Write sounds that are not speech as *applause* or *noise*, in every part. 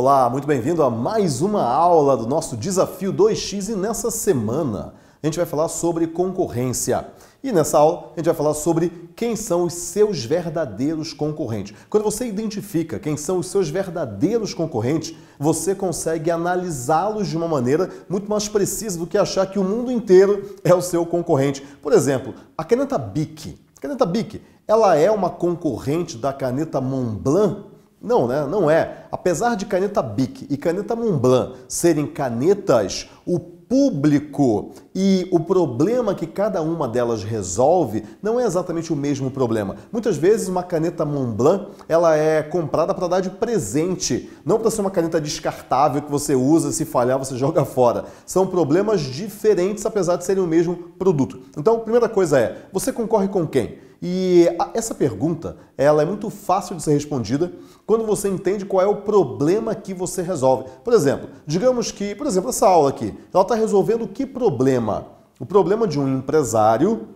Olá, muito bem-vindo a mais uma aula do nosso Desafio 2x e nessa semana a gente vai falar sobre concorrência. E nessa aula a gente vai falar sobre quem são os seus verdadeiros concorrentes. Quando você identifica quem são os seus verdadeiros concorrentes, você consegue analisá-los de uma maneira muito mais precisa do que achar que o mundo inteiro é o seu concorrente. Por exemplo, a caneta BIC. A caneta BIC, ela é uma concorrente da caneta Montblanc? Não, né? Não é. Apesar de caneta BIC e caneta Montblanc serem canetas, o público e o problema que cada uma delas resolve não é exatamente o mesmo problema. Muitas vezes uma caneta Montblanc ela é comprada para dar de presente, não para ser uma caneta descartável que você usa, se falhar você *laughs* joga fora. São problemas diferentes apesar de serem o mesmo produto. Então, a primeira coisa é, você concorre com quem? E essa pergunta, ela é muito fácil de ser respondida quando você entende qual é o problema que você resolve. Por exemplo, digamos que, por exemplo, essa aula aqui, ela está resolvendo que problema? O problema de um empresário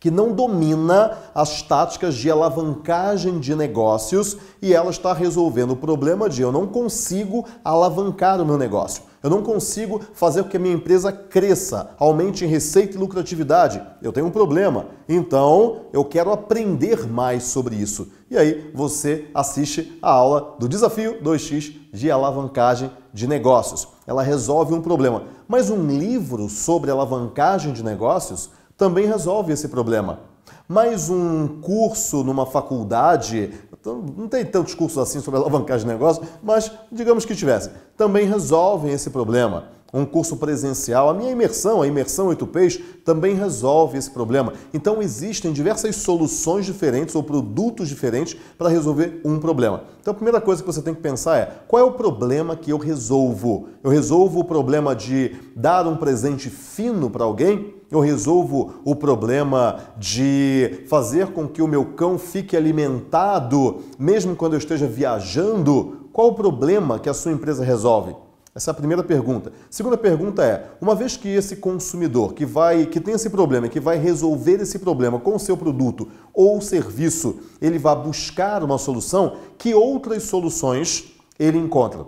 que não domina as táticas de alavancagem de negócios e ela está resolvendo o problema de eu não consigo alavancar o meu negócio. Eu não consigo fazer com que a minha empresa cresça, aumente em receita e lucratividade. Eu tenho um problema. Então, eu quero aprender mais sobre isso. E aí, você assiste a aula do Desafio 2x de alavancagem de negócios. Ela resolve um problema. Mas um livro sobre alavancagem de negócios também resolve esse problema. Mais um curso numa faculdade, então, não tem tantos cursos assim sobre alavancagem de negócio, mas digamos que tivesse, também resolvem esse problema. Um curso presencial, a minha imersão, a imersão 8Ps, também resolve esse problema. Então existem diversas soluções diferentes ou produtos diferentes para resolver um problema. Então a primeira coisa que você tem que pensar é qual é o problema que eu resolvo? Eu resolvo o problema de dar um presente fino para alguém? eu resolvo o problema de fazer com que o meu cão fique alimentado mesmo quando eu esteja viajando? Qual o problema que a sua empresa resolve? Essa é a primeira pergunta. Segunda pergunta é: uma vez que esse consumidor que vai, que tem esse problema, que vai resolver esse problema com o seu produto ou serviço, ele vai buscar uma solução, que outras soluções ele encontra?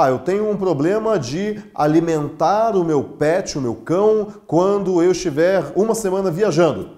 Ah, eu tenho um problema de alimentar o meu pet, o meu cão, quando eu estiver uma semana viajando.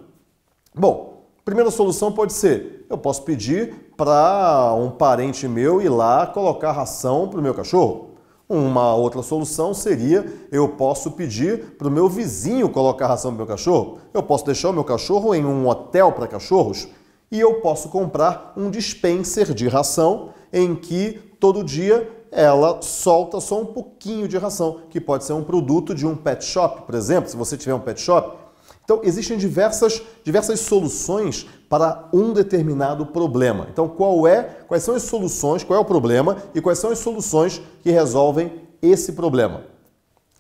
Bom, primeira solução pode ser: eu posso pedir para um parente meu ir lá colocar ração para o meu cachorro. Uma outra solução seria eu posso pedir para o meu vizinho colocar ração para o meu cachorro. Eu posso deixar o meu cachorro em um hotel para cachorros e eu posso comprar um dispenser de ração em que todo dia ela solta só um pouquinho de ração, que pode ser um produto de um pet shop, por exemplo, se você tiver um pet shop. Então, existem diversas, diversas soluções para um determinado problema. Então, qual é, quais são as soluções, qual é o problema e quais são as soluções que resolvem esse problema?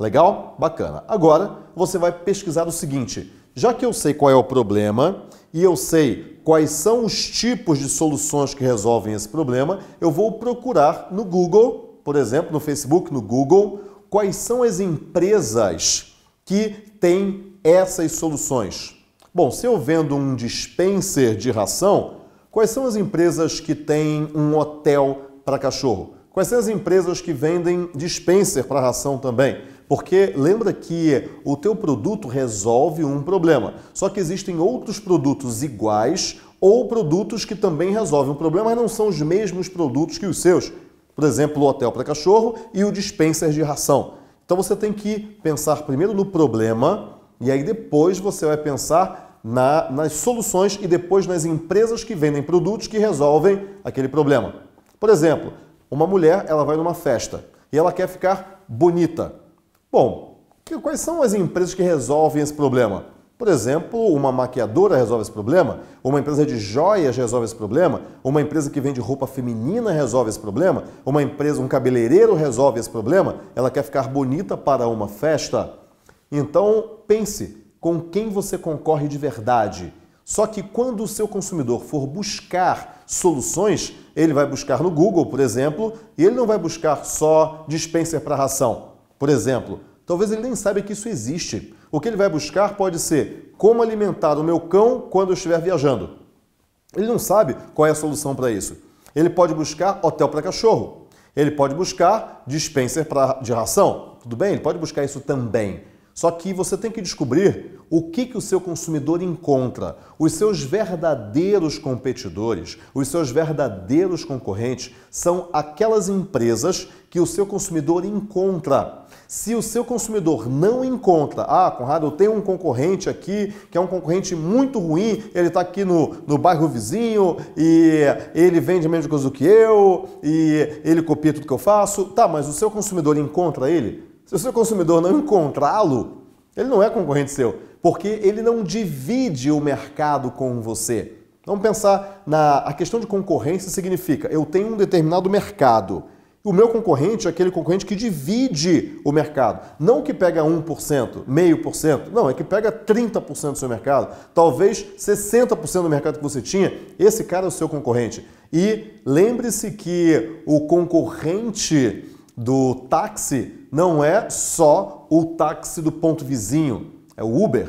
Legal? Bacana. Agora, você vai pesquisar o seguinte: já que eu sei qual é o problema e eu sei quais são os tipos de soluções que resolvem esse problema, eu vou procurar no Google, por exemplo, no Facebook, no Google, quais são as empresas que têm essas soluções. Bom, se eu vendo um dispenser de ração, quais são as empresas que têm um hotel para cachorro? Quais são as empresas que vendem dispenser para ração também? Porque lembra que o teu produto resolve um problema. Só que existem outros produtos iguais ou produtos que também resolvem um problema, mas não são os mesmos produtos que os seus. Por exemplo, o hotel para cachorro e o dispenser de ração. Então você tem que pensar primeiro no problema e aí depois você vai pensar na, nas soluções e depois nas empresas que vendem produtos que resolvem aquele problema. Por exemplo, uma mulher ela vai numa festa e ela quer ficar bonita. Bom, quais são as empresas que resolvem esse problema? Por exemplo, uma maquiadora resolve esse problema, uma empresa de joias resolve esse problema, uma empresa que vende roupa feminina resolve esse problema, uma empresa, um cabeleireiro resolve esse problema, ela quer ficar bonita para uma festa. Então, pense com quem você concorre de verdade. Só que quando o seu consumidor for buscar soluções, ele vai buscar no Google, por exemplo, e ele não vai buscar só dispenser para ração por exemplo, talvez ele nem saiba que isso existe. O que ele vai buscar pode ser como alimentar o meu cão quando eu estiver viajando. Ele não sabe qual é a solução para isso. Ele pode buscar hotel para cachorro. Ele pode buscar dispenser pra, de ração. Tudo bem? Ele pode buscar isso também. Só que você tem que descobrir o que, que o seu consumidor encontra, os seus verdadeiros competidores, os seus verdadeiros concorrentes são aquelas empresas que o seu consumidor encontra. Se o seu consumidor não encontra, ah, Conrado, eu tenho um concorrente aqui que é um concorrente muito ruim, ele está aqui no, no bairro vizinho e ele vende a mesma coisa do que eu e ele copia tudo que eu faço. Tá, mas o seu consumidor encontra ele? Se o seu consumidor não encontrá-lo, ele não é concorrente seu, porque ele não divide o mercado com você. Vamos pensar na a questão de concorrência significa eu tenho um determinado mercado o meu concorrente é aquele concorrente que divide o mercado. Não que pega 1%, meio por cento, não, é que pega 30% do seu mercado, talvez 60% do mercado que você tinha, esse cara é o seu concorrente. E lembre-se que o concorrente do táxi não é só o táxi do ponto vizinho, é o Uber.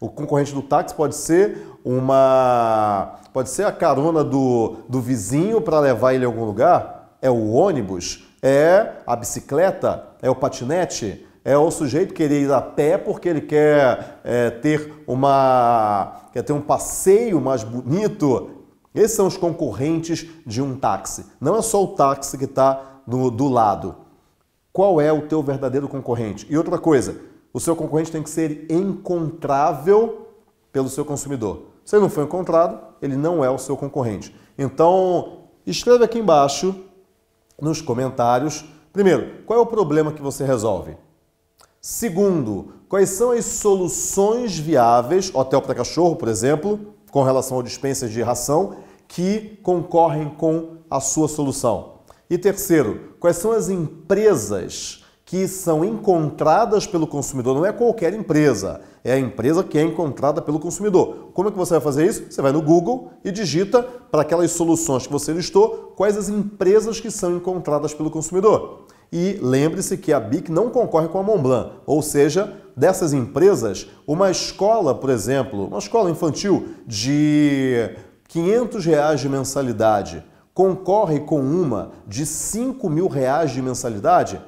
O concorrente do táxi pode ser uma pode ser a carona do, do vizinho para levar ele a algum lugar, é o ônibus, é a bicicleta, é o patinete, é o sujeito querer ir a pé porque ele quer é, ter uma quer ter um passeio mais bonito. Esses são os concorrentes de um táxi. Não é só o táxi que está do, lado. Qual é o teu verdadeiro concorrente? E outra coisa, o seu concorrente tem que ser encontrável pelo seu consumidor. Se ele não foi encontrado, ele não é o seu concorrente. Então, escreva aqui embaixo nos comentários. Primeiro, qual é o problema que você resolve? Segundo, quais são as soluções viáveis, hotel para cachorro, por exemplo, com relação a dispensas de ração, que concorrem com a sua solução? E terceiro, quais são as empresas que são encontradas pelo consumidor? Não é qualquer empresa, é a empresa que é encontrada pelo consumidor. Como é que você vai fazer isso? Você vai no Google e digita para aquelas soluções que você listou quais as empresas que são encontradas pelo consumidor. E lembre-se que a BIC não concorre com a Montblanc, ou seja, dessas empresas, uma escola, por exemplo, uma escola infantil de 500 reais de mensalidade concorre com uma de 5 mil reais de mensalidade?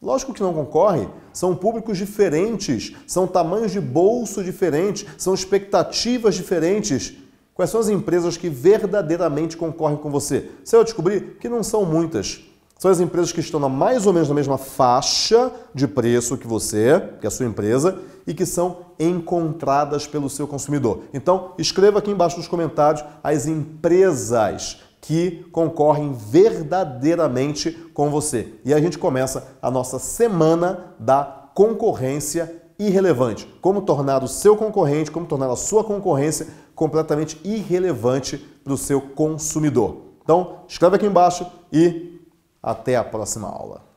Lógico que não concorre, são públicos diferentes, são tamanhos de bolso diferentes, são expectativas diferentes. Quais são as empresas que verdadeiramente concorrem com você? Você vai descobrir que não são muitas. São as empresas que estão na mais ou menos na mesma faixa de preço que você, que é a sua empresa, e que são encontradas pelo seu consumidor. Então, escreva aqui embaixo nos comentários as empresas que concorrem verdadeiramente com você. E a gente começa a nossa semana da concorrência irrelevante. Como tornar o seu concorrente, como tornar a sua concorrência completamente irrelevante para o seu consumidor. Então, escreve aqui embaixo e até a próxima aula.